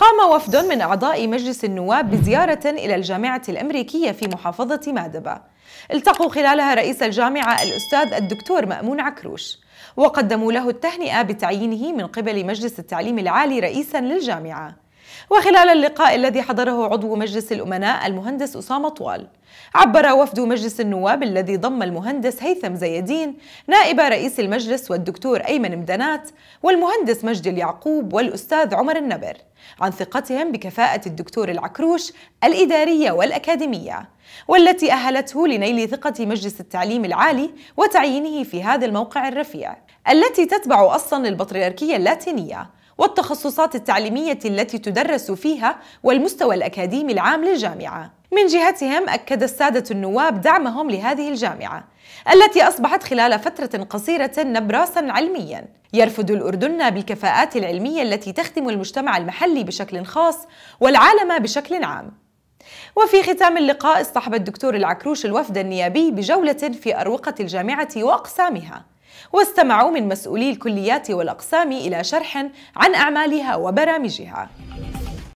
قام وفد من أعضاء مجلس النواب بزيارة إلى الجامعة الأمريكية في محافظة مادبة التقوا خلالها رئيس الجامعة الأستاذ الدكتور مأمون عكروش وقدموا له التهنئة بتعيينه من قبل مجلس التعليم العالي رئيسا للجامعة وخلال اللقاء الذي حضره عضو مجلس الأمناء المهندس أسامة طوال عبر وفد مجلس النواب الذي ضم المهندس هيثم زيدين نائب رئيس المجلس والدكتور أيمن مدنات والمهندس مجدي اليعقوب والأستاذ عمر النبر عن ثقتهم بكفاءة الدكتور العكروش الإدارية والأكاديمية والتي أهلته لنيل ثقة مجلس التعليم العالي وتعيينه في هذا الموقع الرفيع التي تتبع أصلا للبطريركية اللاتينية والتخصصات التعليمية التي تدرس فيها والمستوى الأكاديمي العام للجامعة. من جهتهم أكد السادة النواب دعمهم لهذه الجامعة التي أصبحت خلال فترة قصيرة نبراسا علميا يرفض الأردن بالكفاءات العلمية التي تخدم المجتمع المحلي بشكل خاص والعالم بشكل عام وفي ختام اللقاء اصطحب الدكتور العكروش الوفد النيابي بجولة في أروقة الجامعة وأقسامها واستمعوا من مسؤولي الكليات والأقسام إلى شرح عن أعمالها وبرامجها